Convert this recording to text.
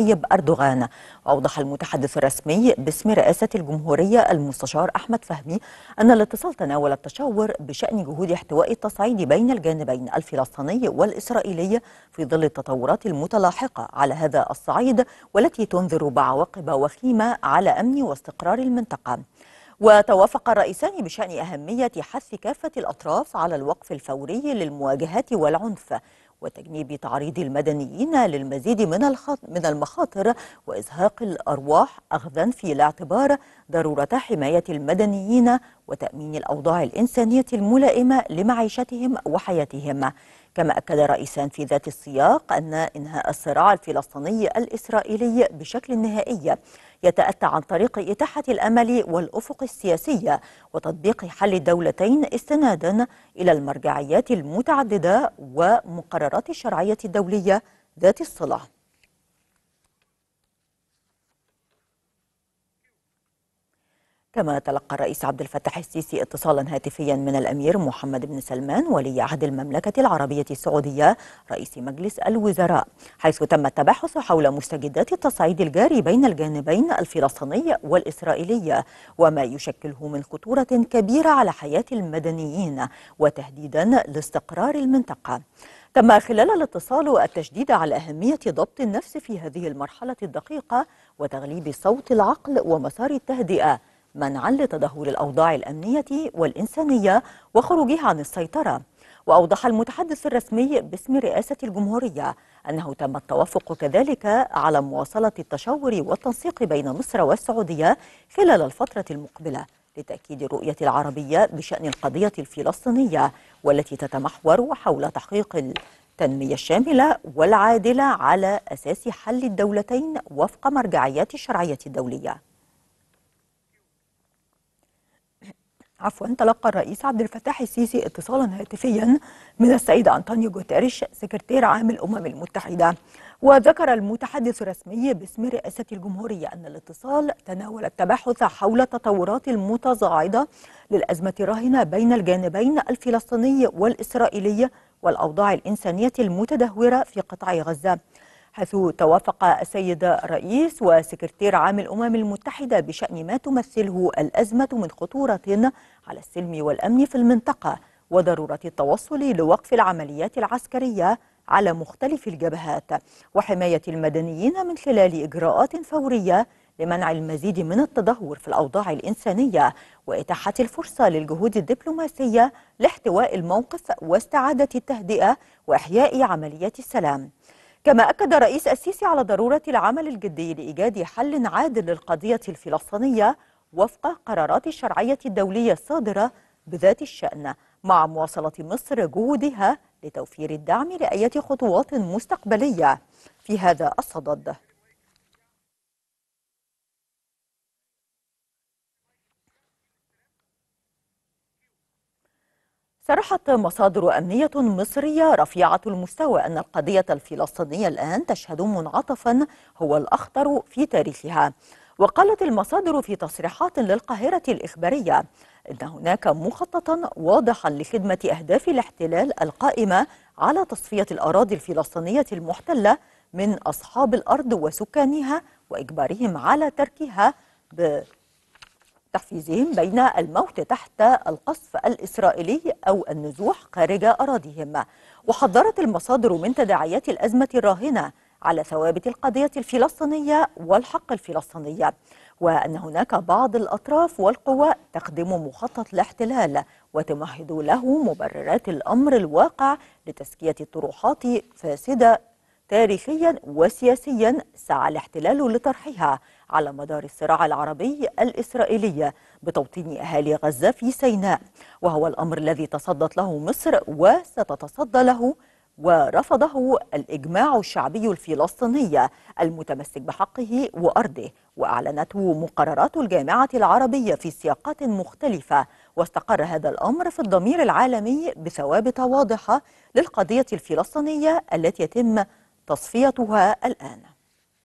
طيب أردوغان وأوضح المتحدث الرسمي باسم رئاسة الجمهورية المستشار أحمد فهمي أن الاتصال تناول التشاور بشأن جهود احتواء التصعيد بين الجانبين الفلسطيني والإسرائيلي في ظل التطورات المتلاحقة على هذا الصعيد والتي تنذر بعواقب وخيمة على أمن واستقرار المنطقة وتوافق الرئيسان بشأن أهمية حث كافة الأطراف على الوقف الفوري للمواجهات والعنف وتجنيب تعريض المدنيين للمزيد من من المخاطر وإزهاق الأرواح أخذا في الاعتبار ضرورة حماية المدنيين وتأمين الأوضاع الإنسانية الملائمة لمعيشتهم وحياتهم كما أكد رئيسان في ذات السياق أن إنهاء الصراع الفلسطيني الإسرائيلي بشكل نهائي يتأتى عن طريق إتاحة الأمل والأفق السياسية وتطبيق حل الدولتين استنادا إلى المرجعيات المتعددة ومقررات الشرعية الدولية ذات الصلة كما تلقى الرئيس عبد الفتاح السيسي اتصالا هاتفيا من الأمير محمد بن سلمان ولي عهد المملكة العربية السعودية رئيس مجلس الوزراء حيث تم التباحث حول مستجدات التصعيد الجاري بين الجانبين الفلسطيني والإسرائيلي وما يشكله من خطورة كبيرة على حياة المدنيين وتهديدا لاستقرار المنطقة تم خلال الاتصال التشديد على أهمية ضبط النفس في هذه المرحلة الدقيقة وتغليب صوت العقل ومسار التهدئة منعا لتدهور الأوضاع الأمنية والإنسانية وخروجها عن السيطرة وأوضح المتحدث الرسمي باسم رئاسة الجمهورية أنه تم التوافق كذلك على مواصلة التشاور والتنسيق بين مصر والسعودية خلال الفترة المقبلة لتأكيد الرؤية العربية بشأن القضية الفلسطينية والتي تتمحور حول تحقيق التنمية الشاملة والعادلة على أساس حل الدولتين وفق مرجعيات الشرعية الدولية عفوا تلقى الرئيس عبد الفتاح السيسي اتصالا هاتفيا من السيد أنطونيو جوتيريش سكرتير عام الأمم المتحدة وذكر المتحدث الرسمي باسم رئاسة الجمهورية أن الاتصال تناول التباحث حول التطورات المتصاعدة للأزمة الراهنة بين الجانبين الفلسطيني والإسرائيلي والأوضاع الإنسانية المتدهورة في قطاع غزة حيث توافق السيد الرئيس وسكرتير عام الأمم المتحدة بشأن ما تمثله الأزمة من خطورة على السلم والأمن في المنطقة وضرورة التوصل لوقف العمليات العسكرية على مختلف الجبهات وحماية المدنيين من خلال إجراءات فورية لمنع المزيد من التدهور في الأوضاع الإنسانية وإتاحة الفرصة للجهود الدبلوماسية لاحتواء الموقف واستعادة التهدئة وإحياء عمليات السلام كما أكد الرئيس السيسي على ضرورة العمل الجدي لإيجاد حل عادل للقضية الفلسطينية وفق قرارات الشرعية الدولية الصادرة بذات الشأن مع مواصلة مصر جهودها لتوفير الدعم لأية خطوات مستقبلية في هذا الصدد صرحت مصادر أمنية مصرية رفيعة المستوى أن القضية الفلسطينية الآن تشهد منعطفا هو الأخطر في تاريخها وقالت المصادر في تصريحات للقاهرة الإخبارية إن هناك مخططا واضحا لخدمة أهداف الاحتلال القائمة على تصفية الأراضي الفلسطينية المحتلة من أصحاب الأرض وسكانها وإجبارهم على تركها ب تحفيزهم بين الموت تحت القصف الإسرائيلي أو النزوح خارج أراضيهم وحذرت المصادر من تداعيات الأزمة الراهنة على ثوابت القضية الفلسطينية والحق الفلسطيني وأن هناك بعض الأطراف والقوى تخدم مخطط الاحتلال وتمهد له مبررات الأمر الواقع لتزكية الطروحات فاسدة تاريخيا وسياسيا سعى الاحتلال لطرحها على مدار الصراع العربي الإسرائيلي بتوطين أهالي غزة في سيناء وهو الأمر الذي تصدت له مصر وستتصدى له ورفضه الإجماع الشعبي الفلسطيني المتمسك بحقه وأرضه وأعلنته مقررات الجامعة العربية في سياقات مختلفة واستقر هذا الأمر في الضمير العالمي بثوابت واضحة للقضية الفلسطينية التي يتم تصفيتها الآن